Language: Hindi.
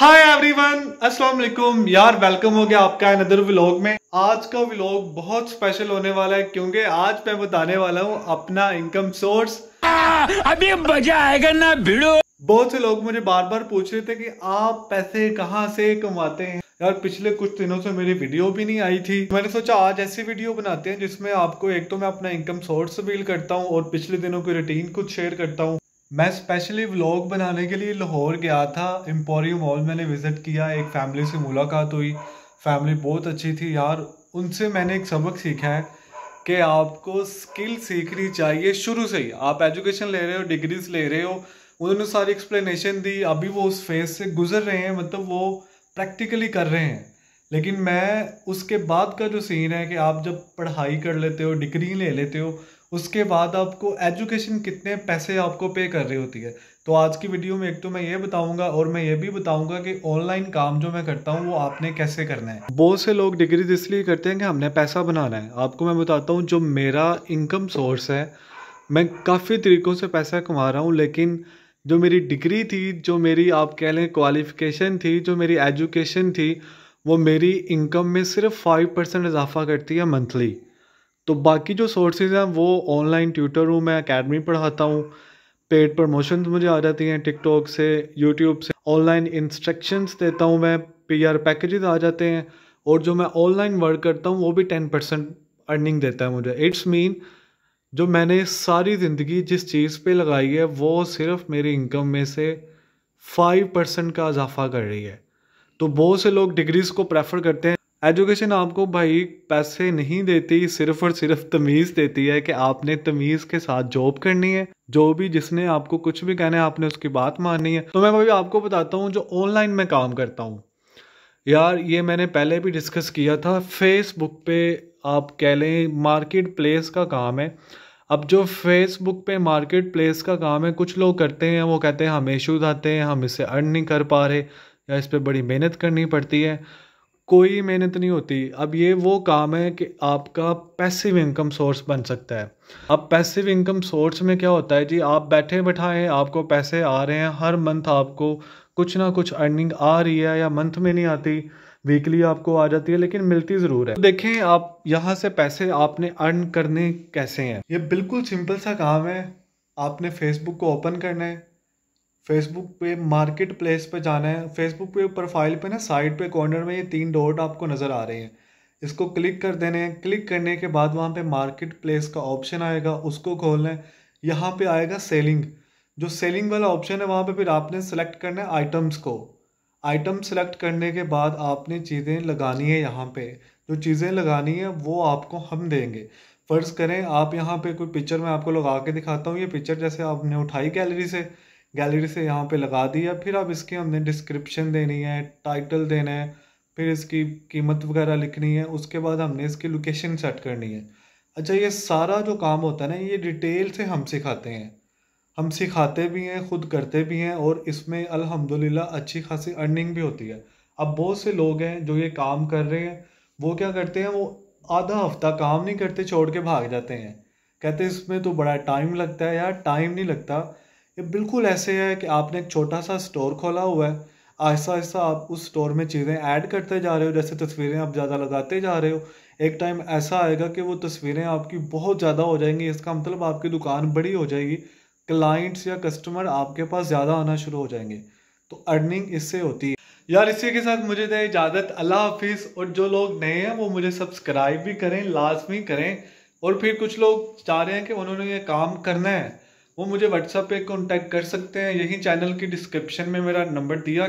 हाय एवरीवन अस्सलाम वालेकुम यार वेलकम हो गया आपका अनदर व्लॉग में आज का व्लॉग बहुत स्पेशल होने वाला है क्योंकि आज मैं बताने वाला हूँ अपना इनकम सोर्स अभी मजा आएगा ना भिड़ो बहुत से लोग मुझे बार बार पूछ रहे थे कि आप पैसे कहाँ से कमाते हैं यार पिछले कुछ दिनों से मेरी वीडियो भी नहीं आई थी मैंने सोचा आज ऐसी वीडियो बनाते हैं जिसमें आपको एक तो मैं अपना इनकम सोर्स रिवील करता हूँ और पिछले दिनों की रूटीन कुछ शेयर करता हूँ मैं स्पेशली व्लॉग बनाने के लिए लाहौर गया था एम्पोरियम मॉल मैंने विज़िट किया एक फैमिली से मुलाकात हुई फैमिली बहुत अच्छी थी यार उनसे मैंने एक सबक सीखा है कि आपको स्किल सीखनी चाहिए शुरू से ही आप एजुकेशन ले रहे हो डिग्रीज ले रहे हो उन्होंने सारी एक्सप्लेनेशन दी अभी वो उस फेज से गुजर रहे हैं मतलब वो प्रैक्टिकली कर रहे हैं लेकिन मैं उसके बाद का जो सीन है कि आप जब पढ़ाई कर लेते हो डिग्री ले लेते हो उसके बाद आपको एजुकेशन कितने पैसे आपको पे कर रही होती है तो आज की वीडियो में एक तो मैं ये बताऊंगा और मैं ये भी बताऊंगा कि ऑनलाइन काम जो मैं करता हूँ वो आपने कैसे करना है बहुत से लोग डिग्री तो इसलिए करते हैं कि हमने पैसा बनाना है आपको मैं बताता हूँ जो मेरा इनकम सोर्स है मैं काफ़ी तरीक़ों से पैसा कमा रहा हूँ लेकिन जो मेरी डिग्री थी जो मेरी आप कह लें क्वालिफ़िकेशन थी जो मेरी एजुकेशन थी वो मेरी इनकम में सिर्फ फाइव परसेंट इजाफा करती है मंथली तो बाकी जो सोर्सेज हैं वो ऑनलाइन ट्यूटर हूँ मैं अकेडमी पढ़ाता हूँ पेड प्रमोशन मुझे आ जाती हैं टिकटॉक से यूट्यूब से ऑनलाइन इंस्ट्रक्शंस देता हूँ मैं पी आर पैकेजेस आ जाते हैं और जो मैं ऑनलाइन वर्क करता हूँ वो भी टेन परसेंट अर्निंग देता है मुझे इट्स मीन जो मैंने सारी ज़िंदगी जिस चीज़ पे लगाई है वो सिर्फ मेरी इनकम में से फाइव परसेंट का इजाफा कर रही है तो बहुत से लोग डिग्रीज़ को प्रेफर करते हैं एजुकेशन आपको भाई पैसे नहीं देती सिर्फ और सिर्फ तमीज़ देती है कि आपने तमीज़ के साथ जॉब करनी है जो भी जिसने आपको कुछ भी कहना है आपने उसकी बात माननी है तो मैं भाई आपको बताता हूँ जो ऑनलाइन में काम करता हूँ यार ये मैंने पहले भी डिस्कस किया था फेसबुक पे आप कह लें मार्केट प्लेस का काम है अब जो फेसबुक पे मार्केट प्लेस का काम है कुछ लोग करते हैं वो कहते हैं हम इशूज आते हैं हम इसे अर्न नहीं कर पा रहे या इस पर बड़ी मेहनत करनी पड़ती है कोई मेहनत नहीं होती अब ये वो काम है कि आपका पैसिव इनकम सोर्स बन सकता है अब पैसिव इनकम सोर्स में क्या होता है जी आप बैठे बैठाए आपको पैसे आ रहे हैं हर मंथ आपको कुछ ना कुछ अर्निंग आ रही है या मंथ में नहीं आती वीकली आपको आ जाती है लेकिन मिलती ज़रूर है तो देखें आप यहाँ से पैसे आपने अर्न करने कैसे हैं ये बिल्कुल सिंपल सा काम है आपने फेसबुक को ओपन करना है फेसबुक पे मार्केट प्लेस पे जाना है फेसबुक पे प्रोफाइल पे ना साइड पे कॉर्नर में ये तीन डॉट आपको नज़र आ रहे हैं इसको क्लिक कर देने हैं क्लिक करने के बाद वहाँ पे मार्केट प्लेस का ऑप्शन आएगा उसको खोलना है यहाँ पे आएगा सेलिंग जो सेलिंग वाला ऑप्शन है वहाँ पे फिर आपने सेलेक्ट करना है आइटम्स को आइटम सेलेक्ट करने के बाद आपने चीज़ें लगानी है यहाँ पे जो चीज़ें लगानी है वो आपको हम देंगे फ़र्ज़ करें आप यहाँ पे कोई पिक्चर मैं आपको लगा के दिखाता हूँ ये पिक्चर जैसे आपने उठाई गैलरी से गैलरी से यहाँ पे लगा दी है फिर अब इसकी हमने डिस्क्रिप्शन देनी है टाइटल देना है फिर इसकी कीमत वगैरह लिखनी है उसके बाद हमने इसकी लोकेशन सेट करनी है अच्छा ये सारा जो काम होता है ना ये डिटेल से हम सिखाते हैं हम सिखाते भी हैं ख़ुद करते भी हैं और इसमें अल्हम्दुलिल्लाह अच्छी खासी अर्निंग भी होती है अब बहुत से लोग हैं जो ये काम कर रहे हैं वो क्या करते हैं वो आधा हफ्ता काम नहीं करते छोड़ के भाग जाते हैं कहते इसमें तो बड़ा टाइम लगता है यार टाइम नहीं लगता ये बिल्कुल ऐसे है कि आपने एक छोटा सा स्टोर खोला हुआ है आहिस्ता आहिस्ता आप उस स्टोर में चीज़ें ऐड करते जा रहे हो जैसे तस्वीरें आप ज़्यादा लगाते जा रहे हो एक टाइम ऐसा आएगा कि वो तस्वीरें आपकी बहुत ज़्यादा हो जाएंगी इसका मतलब आपकी दुकान बड़ी हो जाएगी क्लाइंट्स या कस्टमर आपके पास ज़्यादा आना शुरू हो जाएंगे तो अर्निंग इससे होती है यार इसी के साथ मुझे दें इजाज़त अल्लाह हाफिज़ और जो लोग नए हैं वो मुझे सब्सक्राइब भी करें लाजमी करें और फिर कुछ लोग चाह रहे हैं कि उन्होंने ये काम करना है वो मुझे व्हाट्सअप पे कॉन्टैक्ट कर सकते हैं यही चैनल की डिस्क्रिप्शन में मेरा नंबर दिया